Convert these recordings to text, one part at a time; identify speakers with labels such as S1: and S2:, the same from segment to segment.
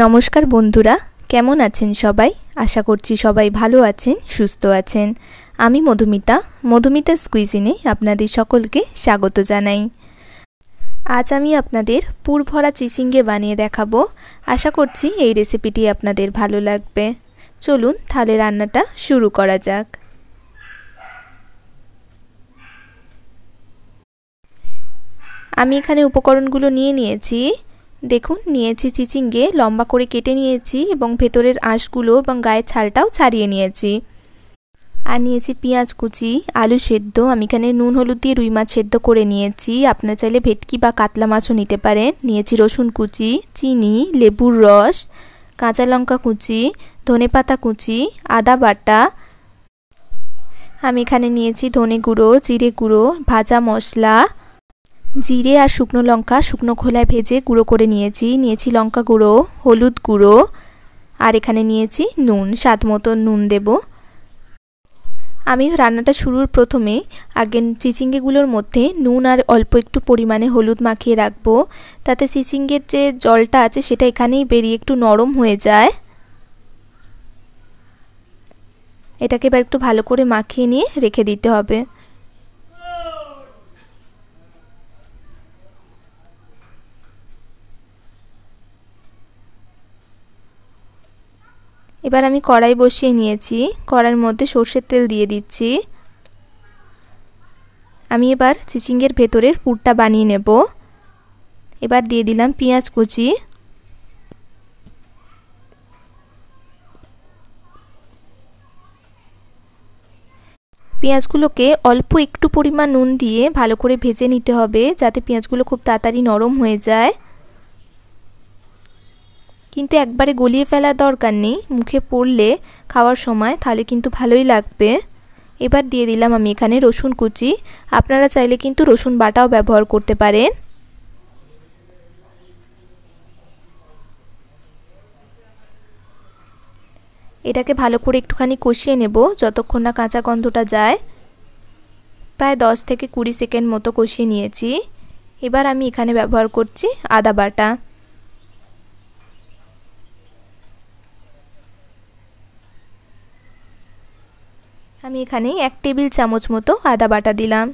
S1: নমস্কার বন্ধুরা কেমন আছেন সবাই আশা করছি সবাই ভালো আছেন সুস্থ আছেন আমি মধুমিতা মধুমিতা স্কুইজিনে আপনাদের সকলকে স্বাগত জানাই আজ আমি আপনাদের পুরভরা চিচিঙ্গে বানিয়ে দেখাবো আশা করছি এই রেসিপিটি আপনাদের ভালো লাগবে চলুন তাহলে রান্নাটা শুরু করা যাক আমি এখানে উপকরণগুলো নিয়ে নিয়েছি দেখুন নিয়েছি চিচিঙ্গে লম্বা করে কেটে নিয়েছি এবং ভেতরের আঁশগুলো এবং গায়ের ছালটাও ছাড়িয়ে নিয়েছি আর নিয়েছি পেঁয়াজ কুচি আলু সেদ্ধ আমি এখানে নুন হলুদ দিয়ে রুই মাছ সেদ্ধ করে নিয়েছি আপনারা চাইলে ভেটকি বা কাতলা মাছও নিতে পারেন নিয়েছি রসুন কুচি চিনি লেবুর রস কাঁচা লঙ্কা কুচি ধনে পাতা কুচি আদা বাটা আমি এখানে নিয়েছি ধনে গুঁড়ো জিরে গুঁড়ো ভাজা মশলা জিরে আর শুকনো লঙ্কা শুকনো খোলায় ভেজে গুঁড়ো করে নিয়েছি নিয়েছি লঙ্কা গুঁড়ো হলুদ গুঁড়ো আর এখানে নিয়েছি নুন স্বাদ মতো নুন দেব আমি রান্নাটা শুরুর প্রথমে আগে চিচিঙ্গেগুলোর মধ্যে নুন আর অল্প একটু পরিমাণে হলুদ মাখিয়ে রাখবো তাতে চিচিঙ্গের যে জলটা আছে সেটা এখানেই বেরিয়ে একটু নরম হয়ে যায় এটাকে এবার একটু ভালো করে মাখিয়ে নিয়ে রেখে দিতে হবে এবার আমি কড়াই বসিয়ে নিয়েছি কড়ার মধ্যে সর্ষের তেল দিয়ে দিচ্ছি আমি এবার চিচিংয়ের ভেতরের পুরটা বানিয়ে নেব এবার দিয়ে দিলাম পেঁয়াজ কুচি পেঁয়াজগুলোকে অল্প একটু পরিমাণ নুন দিয়ে ভালো করে ভেজে নিতে হবে যাতে পেঁয়াজগুলো খুব তাড়াতাড়ি নরম হয়ে যায় কিন্তু একবারে গলিয়ে ফেলার দরকার নেই মুখে পড়লে খাওয়ার সময় তাহলে কিন্তু ভালোই লাগবে এবার দিয়ে দিলাম আমি এখানে রসুন কুচি আপনারা চাইলে কিন্তু রসুন বাটাও ব্যবহার করতে পারেন এটাকে ভালো করে একটুখানি কষিয়ে নেব যতক্ষণ না কাঁচা গন্ধটা যায় প্রায় দশ থেকে কুড়ি সেকেন্ড মতো কষিয়ে নিয়েছি এবার আমি এখানে ব্যবহার করছি আদা বাটা আমি এখানে এক টেবিল চামচ মতো আদা বাটা দিলাম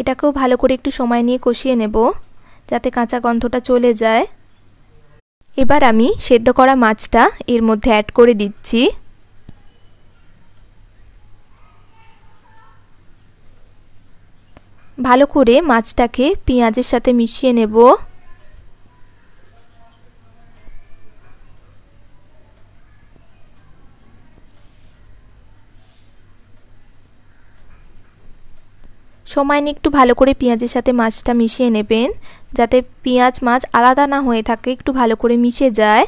S1: এটাকেও ভালো করে একটু সময় নিয়ে কষিয়ে নেব যাতে কাঁচা গন্ধটা চলে যায় এবার আমি সেদ্ধ করা মাছটা এর মধ্যে অ্যাড করে দিচ্ছি ভালো করে মাছটাকে পেঁয়াজের সাথে মিশিয়ে নেব সময় নিয়ে একটু ভালো করে পেঁয়াজের সাথে মাছটা মিশিয়ে নেবেন যাতে পেঁয়াজ মাছ আলাদা না হয়ে থাকে একটু ভালো করে মিশে যায়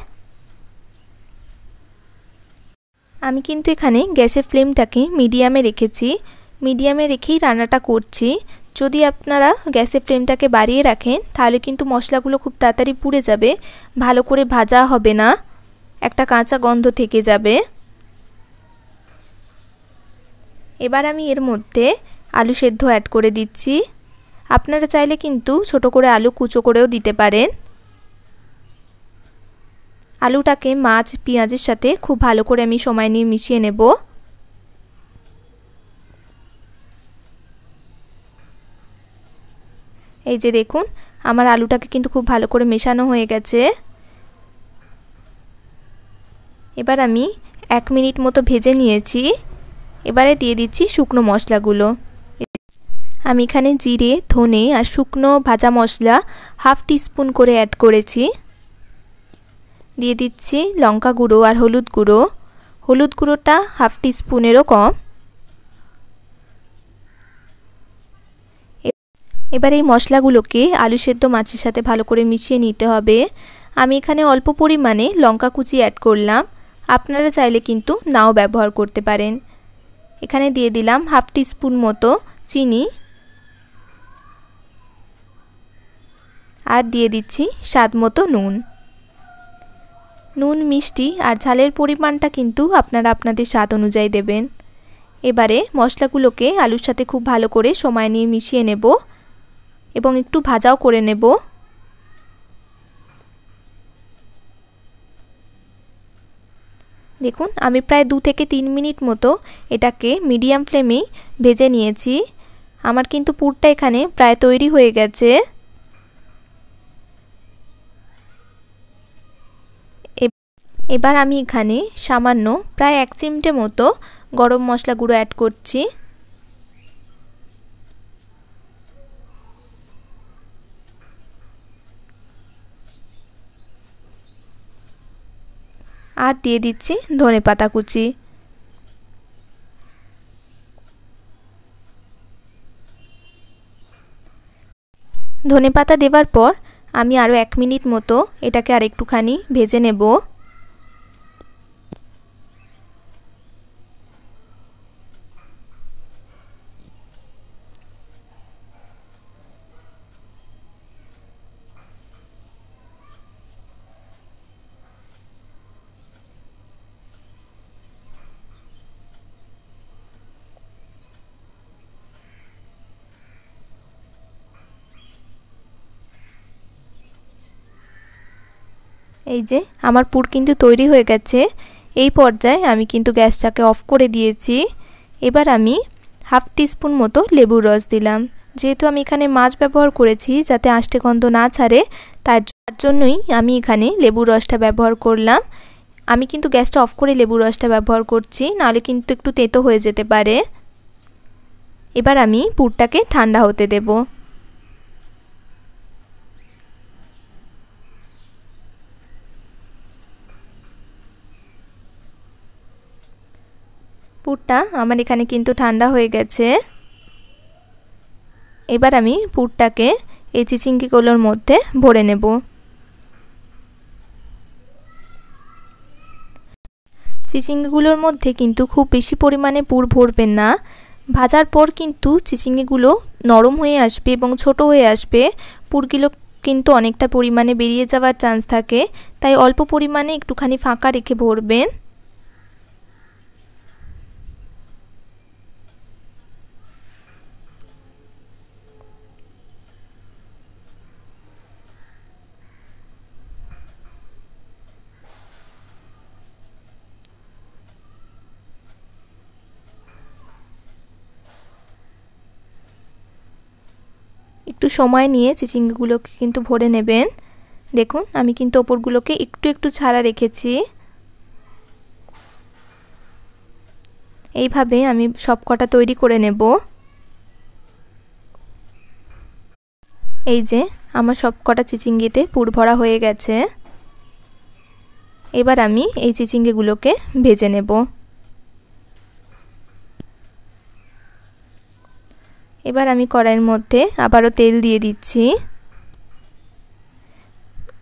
S1: আমি কিন্তু এখানে গ্যাসের ফ্লেমটাকে মিডিয়ামে রেখেছি মিডিয়ামে রেখেই রান্নাটা করছি যদি আপনারা গ্যাসের ফ্লেমটাকে বাড়িয়ে রাখেন তাহলে কিন্তু মশলাগুলো খুব তাড়াতাড়ি পুড়ে যাবে ভালো করে ভাজা হবে না একটা কাঁচা গন্ধ থেকে যাবে এবার আমি এর মধ্যে আলু সেদ্ধ অ্যাড করে দিচ্ছি আপনারা চাইলে কিন্তু ছোট করে আলু কুচো করেও দিতে পারেন আলুটাকে মাছ পেঁয়াজের সাথে খুব ভালো করে আমি সময় নিয়ে মিশিয়ে নেব এই যে দেখুন আমার আলুটাকে কিন্তু খুব ভালো করে মেশানো হয়ে গেছে এবার আমি এক মিনিট মতো ভেজে নিয়েছি এবারে দিয়ে দিচ্ছি শুকনো মশলাগুলো আমি এখানে জিরে ধনে আর শুকনো ভাজা মশলা হাফ টিস্পুন করে অ্যাড করেছি দিয়ে দিচ্ছি লঙ্কা গুঁড়ো আর হলুদ গুঁড়ো হলুদ গুঁড়োটা হাফ টিস্পুনেরও কম এবার এই মশলাগুলোকে আলু সেদ্ধ মাছের সাথে ভালো করে মিশিয়ে নিতে হবে আমি এখানে অল্প পরিমাণে লঙ্কা কুচি অ্যাড করলাম আপনারা চাইলে কিন্তু নাও ব্যবহার করতে পারেন এখানে দিয়ে দিলাম হাফ টিস্পুন মতো চিনি আর দিয়ে দিচ্ছি স্বাদ মতো নুন নুন মিষ্টি আর ঝালের পরিমাণটা কিন্তু আপনারা আপনাদের স্বাদ অনুযায়ী দেবেন এবারে মশলাগুলোকে আলুর সাথে খুব ভালো করে সময় নিয়ে মিশিয়ে নেব এবং একটু ভাজাও করে নেব দেখুন আমি প্রায় দু থেকে তিন মিনিট মতো এটাকে মিডিয়াম ফ্লেমেই ভেজে নিয়েছি আমার কিন্তু পুরটা এখানে প্রায় তৈরি হয়ে গেছে এবার আমি এখানে সামান্য প্রায় এক চিমটে মতো গরম মশলা গুঁড়ো অ্যাড করছি আর দিয়ে দিচ্ছি ধনে পাতা কুচি ধনে পাতা দেওয়ার পর আমি আরও এক মিনিট মতো এটাকে আর একটুখানি ভেজে নেবো এই যে আমার পুর কিন্তু তৈরি হয়ে গেছে এই পর্যায়ে আমি কিন্তু গ্যাসটাকে অফ করে দিয়েছি এবার আমি হাফ টিস্পুন মতো লেবুর রস দিলাম যেহেতু আমি এখানে মাছ ব্যবহার করেছি যাতে আষ্টে গন্ধ না ছাড়ে তার জন্যই আমি এখানে লেবুর রসটা ব্যবহার করলাম আমি কিন্তু গ্যাসটা অফ করে লেবুর রসটা ব্যবহার করছি নাহলে কিন্তু একটু তেঁতো হয়ে যেতে পারে এবার আমি পুরটাকে ঠান্ডা হতে দেবো পুরটা আমার এখানে কিন্তু ঠান্ডা হয়ে গেছে এবার আমি পুরটাকে এই চিচিঙ্গিগুলোর মধ্যে ভরে নেব চিচিঙ্গিগুলোর মধ্যে কিন্তু খুব বেশি পরিমাণে পুর ভরবেন না ভাজার পর কিন্তু চিচিঙ্গিগুলো নরম হয়ে আসবে এবং ছোট হয়ে আসবে পুরগুলো কিন্তু অনেকটা পরিমাণে বেরিয়ে যাওয়ার চান্স থাকে তাই অল্প পরিমাণে একটুখানি ফাঁকা রেখে ভরবেন একটু সময় নিয়ে চিচিঙ্গাগুলোকে কিন্তু ভরে নেবেন দেখুন আমি কিন্তু ওপরগুলোকে একটু একটু ছাড়া রেখেছি এইভাবে আমি সব কটা তৈরি করে নেব এই যে আমার সব কটা চিচিঙ্গিতে পুর ভরা হয়ে গেছে এবার আমি এই চিচিঙ্গিগুলোকে ভেজে নেব এবার আমি কড়াইয়ের মধ্যে আবারও তেল দিয়ে দিচ্ছি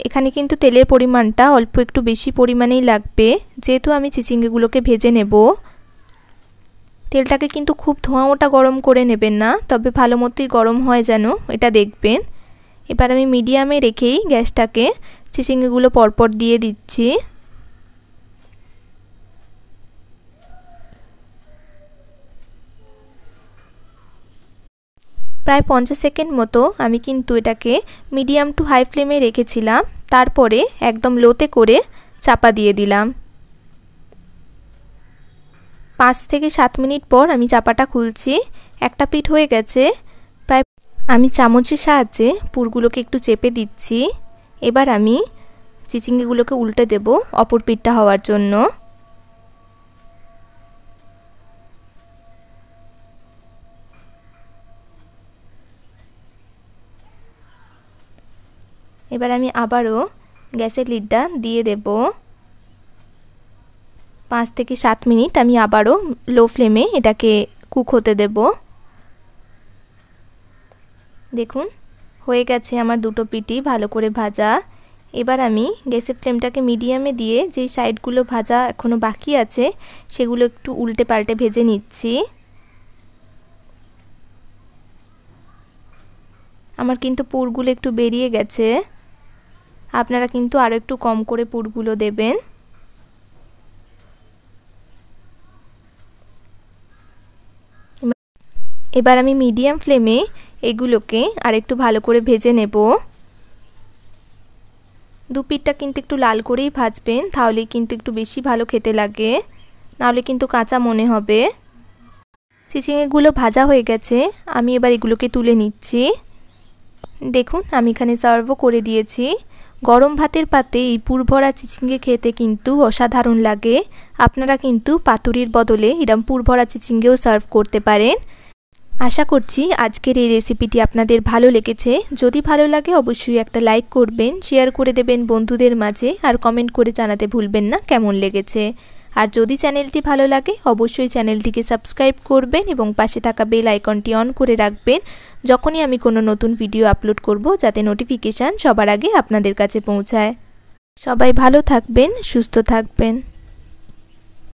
S1: এখানে কিন্তু তেলের পরিমাণটা অল্প একটু বেশি পরিমাণেই লাগবে যেহেতু আমি চিচিঙ্গিগুলোকে ভেজে নেব তেলটাকে কিন্তু খুব ধোঁয়া ওটা গরম করে নেবেন না তবে ভালো মতোই গরম হয় যেন এটা দেখবেন এবার আমি মিডিয়ামে রেখেই গ্যাসটাকে চিচিঙ্গিগুলো পরপর দিয়ে দিচ্ছি প্রায় পঞ্চাশ সেকেন্ড মতো আমি কিন্তু এটাকে মিডিয়াম টু হাই ফ্লেমে রেখেছিলাম তারপরে একদম লোতে করে চাপা দিয়ে দিলাম পাঁচ থেকে সাত মিনিট পর আমি চাপাটা খুলছি একটা পিঠ হয়ে গেছে প্রায় আমি চামচের সাহায্যে পুরগুলোকে একটু চেপে দিচ্ছি এবার আমি চিচিঙ্গিগুলোকে উল্টে দেব অপর পিঠটা হওয়ার জন্য এবার আমি আবারও গ্যাসের লিডটা দিয়ে দেব পাঁচ থেকে সাত মিনিট আমি আবারও লো ফ্লেমে এটাকে কুক হতে দেব দেখুন হয়ে গেছে আমার দুটো পিটি ভালো করে ভাজা এবার আমি গ্যাসের ফ্লেমটাকে মিডিয়ামে দিয়ে যে সাইডগুলো ভাজা এখনও বাকি আছে সেগুলো একটু উল্টে পাল্টে ভেজে নিচ্ছি আমার কিন্তু পুরগুলো একটু বেরিয়ে গেছে আপনারা কিন্তু আরও একটু কম করে পুরগুলো দেবেন এবার আমি মিডিয়াম ফ্লেমে এগুলোকে আর একটু ভালো করে ভেজে নেব পিঠটা কিন্তু একটু লাল করেই ভাজবেন তাহলেই কিন্তু একটু বেশি ভালো খেতে লাগে নাহলে কিন্তু কাঁচা মনে হবে চিচিংয়েগুলো ভাজা হয়ে গেছে আমি এবার এগুলোকে তুলে নিচ্ছি দেখুন আমি এখানে সার্ভও করে দিয়েছি গরম ভাতের পাতে এই পুরভরা চিচিঙ্গে খেতে কিন্তু অসাধারণ লাগে আপনারা কিন্তু পাতুরির বদলে এরম পুরভরা চিচিঙ্গেও সার্ভ করতে পারেন আশা করছি আজকের এই রেসিপিটি আপনাদের ভালো লেগেছে যদি ভালো লাগে অবশ্যই একটা লাইক করবেন শেয়ার করে দেবেন বন্ধুদের মাঝে আর কমেন্ট করে জানাতে ভুলবেন না কেমন লেগেছে আর যদি চ্যানেলটি ভালো লাগে অবশ্যই চ্যানেলটিকে সাবস্ক্রাইব করবেন এবং পাশে থাকা বেল আইকনটি অন করে রাখবেন যখনই আমি কোনো নতুন ভিডিও আপলোড করব যাতে নোটিফিকেশান সবার আগে আপনাদের কাছে পৌঁছায় সবাই ভালো থাকবেন সুস্থ থাকবেন